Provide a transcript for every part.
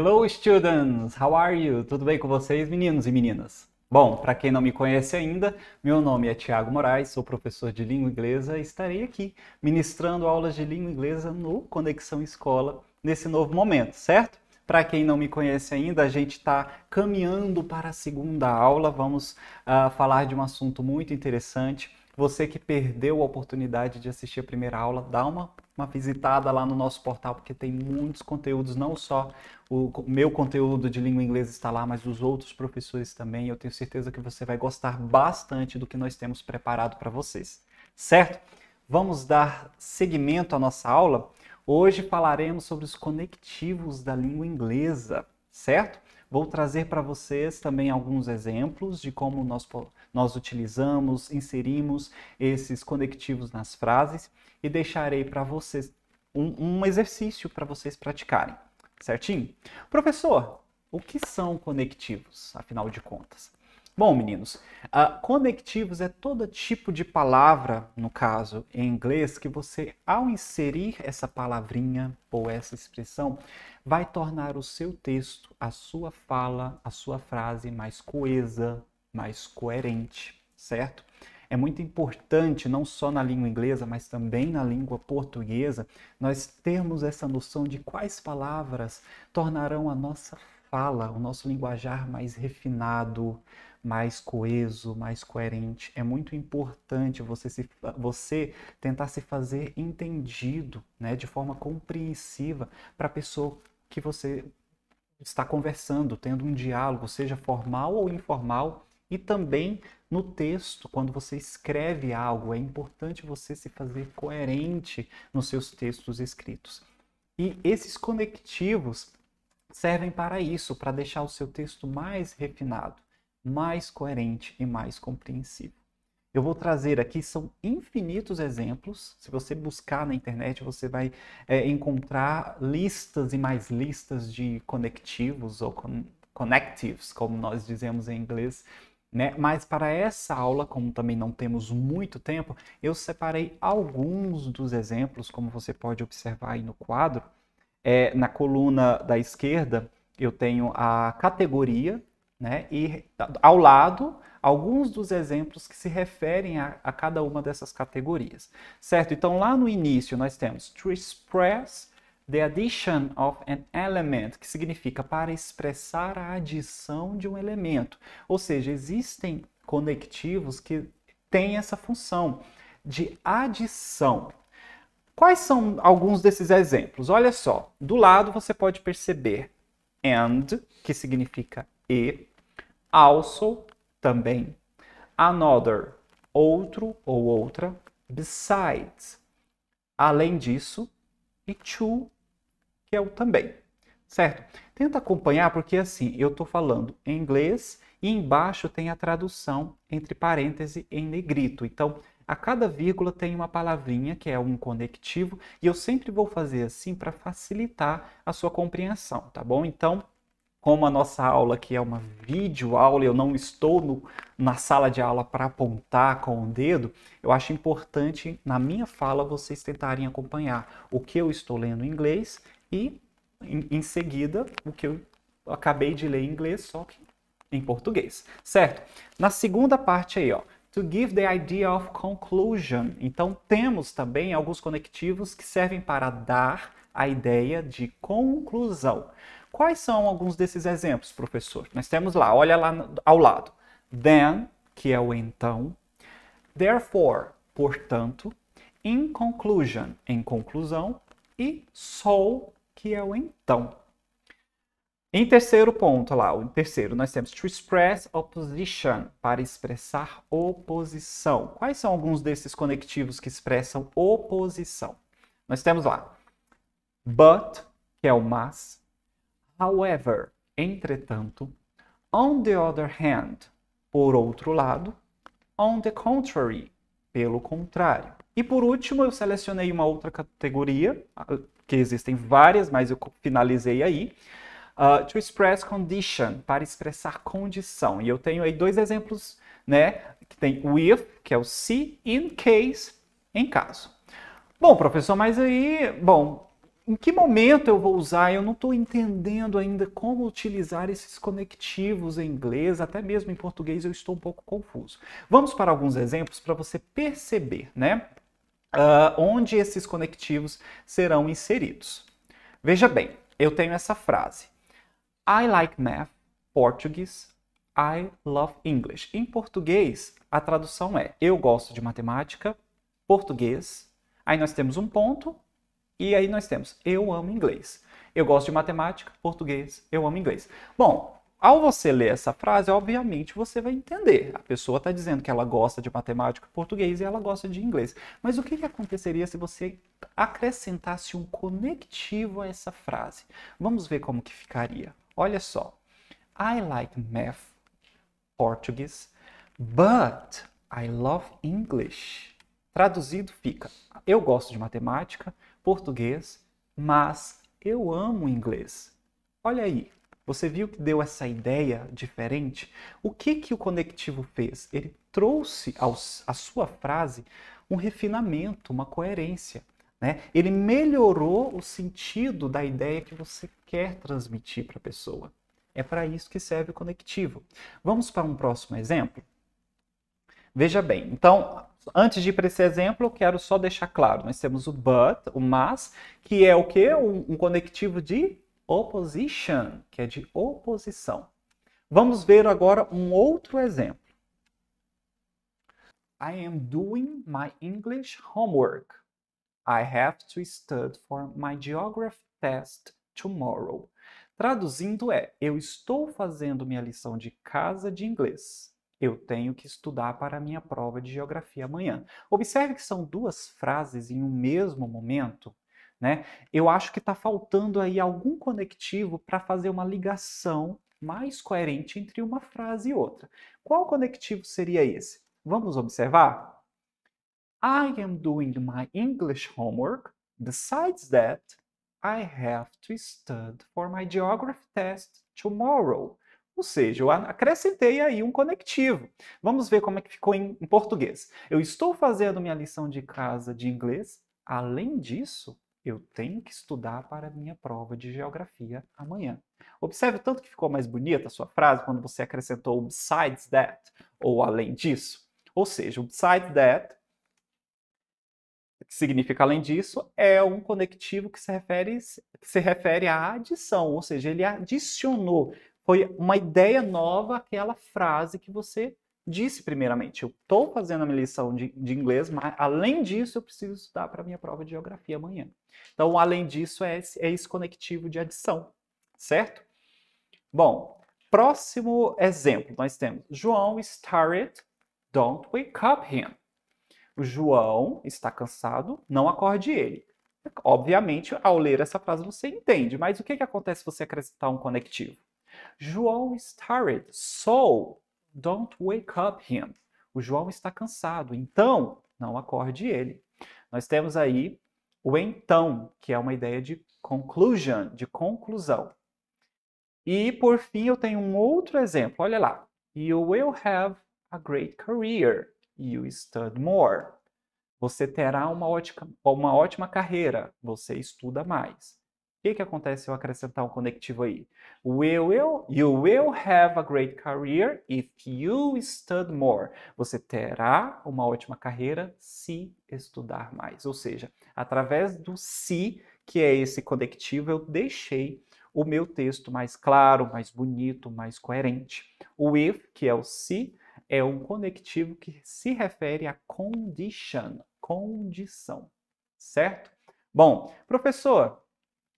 Hello students, how are you? Tudo bem com vocês, meninos e meninas? Bom, para quem não me conhece ainda, meu nome é Tiago Moraes, sou professor de língua inglesa e estarei aqui ministrando aulas de língua inglesa no Conexão Escola nesse novo momento, certo? Para quem não me conhece ainda, a gente está caminhando para a segunda aula. Vamos uh, falar de um assunto muito interessante você que perdeu a oportunidade de assistir a primeira aula, dá uma, uma visitada lá no nosso portal, porque tem muitos conteúdos, não só o meu conteúdo de língua inglesa está lá, mas os outros professores também. Eu tenho certeza que você vai gostar bastante do que nós temos preparado para vocês, certo? Vamos dar seguimento à nossa aula. Hoje falaremos sobre os conectivos da língua inglesa, certo? Vou trazer para vocês também alguns exemplos de como nós podemos nós utilizamos, inserimos esses conectivos nas frases e deixarei para vocês um, um exercício para vocês praticarem, certinho? Professor, o que são conectivos, afinal de contas? Bom, meninos, uh, conectivos é todo tipo de palavra, no caso em inglês, que você, ao inserir essa palavrinha ou essa expressão, vai tornar o seu texto, a sua fala, a sua frase mais coesa, mais coerente, certo? É muito importante, não só na língua inglesa, mas também na língua portuguesa, nós termos essa noção de quais palavras tornarão a nossa fala, o nosso linguajar mais refinado, mais coeso, mais coerente. É muito importante você, se, você tentar se fazer entendido, né, de forma compreensiva para a pessoa que você está conversando, tendo um diálogo, seja formal ou informal, e também no texto, quando você escreve algo, é importante você se fazer coerente nos seus textos escritos. E esses conectivos servem para isso, para deixar o seu texto mais refinado, mais coerente e mais compreensível. Eu vou trazer aqui, são infinitos exemplos. Se você buscar na internet, você vai é, encontrar listas e mais listas de conectivos ou con connectives, como nós dizemos em inglês, né? Mas para essa aula, como também não temos muito tempo, eu separei alguns dos exemplos, como você pode observar aí no quadro. É, na coluna da esquerda, eu tenho a categoria, né? e ao lado, alguns dos exemplos que se referem a, a cada uma dessas categorias. Certo? Então, lá no início, nós temos to express the addition of an element, que significa para expressar a adição de um elemento. Ou seja, existem conectivos que têm essa função de adição. Quais são alguns desses exemplos? Olha só, do lado você pode perceber and, que significa e, also, também, another, outro ou outra, besides, além disso, e to que é o também, certo? Tenta acompanhar porque assim, eu estou falando em inglês e embaixo tem a tradução entre parêntese em negrito. Então, a cada vírgula tem uma palavrinha que é um conectivo e eu sempre vou fazer assim para facilitar a sua compreensão, tá bom? Então, como a nossa aula aqui é uma videoaula, eu não estou no, na sala de aula para apontar com o dedo, eu acho importante na minha fala vocês tentarem acompanhar o que eu estou lendo em inglês e em, em seguida, o que eu acabei de ler em inglês, só que em português, certo? Na segunda parte aí, ó, to give the idea of conclusion. Então temos também alguns conectivos que servem para dar a ideia de conclusão. Quais são alguns desses exemplos, professor? Nós temos lá, olha lá ao lado. Then, que é o então. Therefore, portanto. In conclusion, em conclusão. E so, que é o então. Em terceiro ponto, lá, em terceiro, nós temos to express opposition, para expressar oposição. Quais são alguns desses conectivos que expressam oposição? Nós temos lá but, que é o mas, however, entretanto, on the other hand, por outro lado, on the contrary, pelo contrário. E por último, eu selecionei uma outra categoria, ah, que existem várias, mas eu finalizei aí. Uh, to express condition, para expressar condição. E eu tenho aí dois exemplos, né? Que tem with, que é o se, in case, em caso. Bom, professor, mas aí, bom, em que momento eu vou usar? Eu não estou entendendo ainda como utilizar esses conectivos em inglês, até mesmo em português eu estou um pouco confuso. Vamos para alguns exemplos para você perceber, né? uh, onde esses conectivos serão inseridos. Veja bem, eu tenho essa frase. I like math, Portuguese, I love English. Em português, a tradução é eu gosto de matemática, português. Aí nós temos um ponto e aí nós temos eu amo inglês. Eu gosto de matemática, português, eu amo inglês. Bom, ao você ler essa frase, obviamente você vai entender. A pessoa está dizendo que ela gosta de matemática e português e ela gosta de inglês. Mas o que, que aconteceria se você acrescentasse um conectivo a essa frase? Vamos ver como que ficaria. Olha só. I like math, Portuguese, but I love English. Traduzido fica: Eu gosto de matemática, português, mas eu amo inglês. Olha aí, você viu que deu essa ideia diferente? O que, que o conectivo fez? Ele trouxe à sua frase um refinamento, uma coerência. Né? Ele melhorou o sentido da ideia que você quer transmitir para a pessoa. É para isso que serve o conectivo. Vamos para um próximo exemplo? Veja bem, então, antes de ir para esse exemplo, eu quero só deixar claro: nós temos o but, o mas, que é o que? Um, um conectivo de opposition, que é de oposição. Vamos ver agora um outro exemplo. I am doing my English homework. I have to study for my geography test tomorrow. Traduzindo é: eu estou fazendo minha lição de casa de inglês. Eu tenho que estudar para a minha prova de geografia amanhã. Observe que são duas frases em um mesmo momento né? Eu acho que está faltando aí algum conectivo para fazer uma ligação mais coerente entre uma frase e outra. Qual conectivo seria esse? Vamos observar? I am doing my English homework. Besides that, I have to study for my geography test tomorrow. Ou seja, eu acrescentei aí um conectivo. Vamos ver como é que ficou em, em português. Eu estou fazendo minha lição de casa de inglês. Além disso, eu tenho que estudar para a minha prova de geografia amanhã. Observe tanto que ficou mais bonita a sua frase quando você acrescentou besides that, ou além disso. Ou seja, o besides that, que significa além disso, é um conectivo que se, refere, que se refere à adição, ou seja, ele adicionou. Foi uma ideia nova aquela frase que você disse primeiramente, eu estou fazendo a minha lição de, de, inglês, mas além disso eu preciso estudar para a minha prova de geografia amanhã. Então, além disso, é esse, é esse conectivo de adição, certo? Bom, próximo exemplo, nós temos João started, don't wake up him. O João está cansado, não acorde ele. Obviamente, ao ler essa frase você entende, mas o que, que acontece se você acrescentar um conectivo? João started, so Don't wake up him. O João está cansado, então não acorde ele. Nós temos aí o então, que é uma ideia de conclusion, de conclusão. E por fim, eu tenho um outro exemplo. Olha lá. You will have a great career. You study more. Você terá uma ótima, uma ótima carreira. Você estuda mais. O que, que acontece se eu acrescentar um conectivo aí? We will, you will have a great career if you study more. Você terá uma ótima carreira se estudar mais. Ou seja, através do se, que é esse conectivo, eu deixei o meu texto mais claro, mais bonito, mais coerente. O if, que é o se, é um conectivo que se refere a condition, condição, certo? Bom, professor,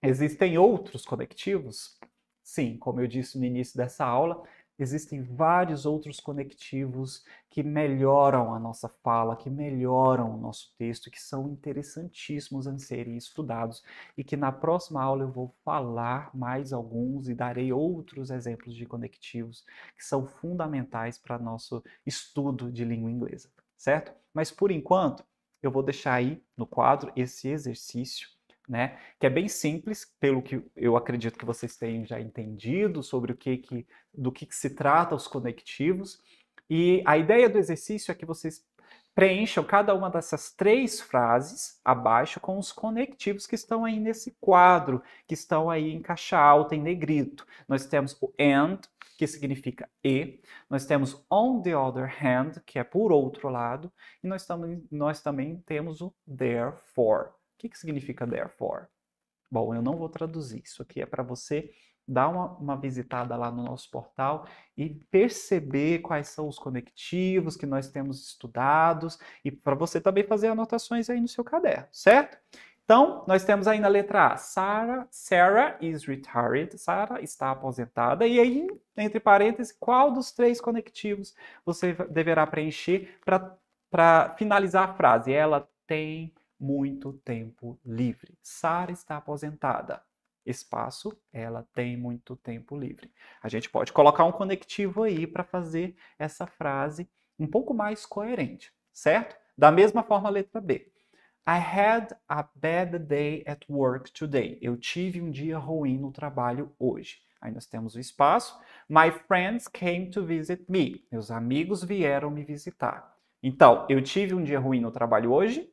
é. Existem outros conectivos? Sim, como eu disse no início dessa aula, existem vários outros conectivos que melhoram a nossa fala, que melhoram o nosso texto, que são interessantíssimos a serem estudados e que na próxima aula eu vou falar mais alguns e darei outros exemplos de conectivos que são fundamentais para nosso estudo de língua inglesa, certo? Mas por enquanto, eu vou deixar aí no quadro esse exercício né? Que é bem simples, pelo que eu acredito que vocês tenham já entendido sobre o que, que do que, que se trata os conectivos. E a ideia do exercício é que vocês preencham cada uma dessas três frases abaixo com os conectivos que estão aí nesse quadro, que estão aí em caixa alta, em negrito. Nós temos o and, que significa e, nós temos on the other hand, que é por outro lado, e nós, tam nós também temos o therefore que, que significa therefore? Bom, eu não vou traduzir, isso aqui é para você dar uma, uma, visitada lá no nosso portal e perceber quais são os conectivos que nós temos estudados e para você também fazer anotações aí no seu caderno, certo? Então, nós temos aí na letra A, Sarah, Sarah is retired, Sarah está aposentada, e aí, entre parênteses, qual dos três conectivos você deverá preencher para finalizar a frase? Ela tem muito tempo livre. Sara está aposentada. Espaço, ela tem muito tempo livre. A gente pode colocar um conectivo aí para fazer essa frase um pouco mais coerente, certo? Da mesma forma, a letra B. I had a bad day at work today. Eu tive um dia ruim no trabalho hoje. Aí nós temos o espaço. My friends came to visit me. Meus amigos vieram me visitar. Então, eu tive um dia ruim no trabalho hoje.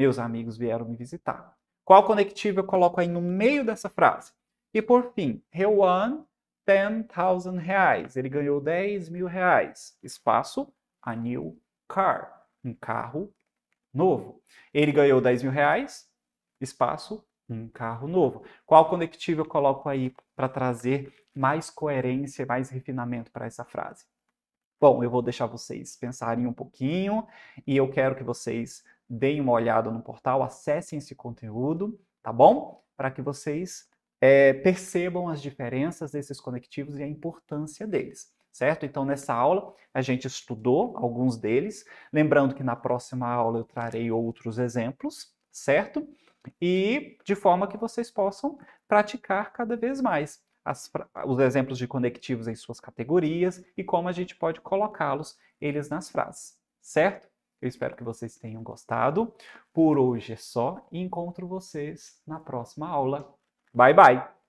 Meus amigos vieram me visitar. Qual conectivo eu coloco aí no meio dessa frase? E por fim, he won 10,000 reais. Ele ganhou 10 mil reais. Espaço, a new car. Um carro novo. Ele ganhou 10 mil reais. Espaço, um carro novo. Qual conectivo eu coloco aí para trazer mais coerência, mais refinamento para essa frase? Bom, eu vou deixar vocês pensarem um pouquinho e eu quero que vocês deem uma olhada no portal, acessem esse conteúdo, tá bom? Para que vocês é, percebam as diferenças desses conectivos e a importância deles, certo? Então, nessa aula, a gente estudou alguns deles. Lembrando que na próxima aula eu trarei outros exemplos, certo? E de forma que vocês possam praticar cada vez mais. As, os exemplos de conectivos em suas categorias e como a gente pode colocá-los eles nas frases, certo? Eu espero que vocês tenham gostado. Por hoje é só e encontro vocês na próxima aula. Bye, bye!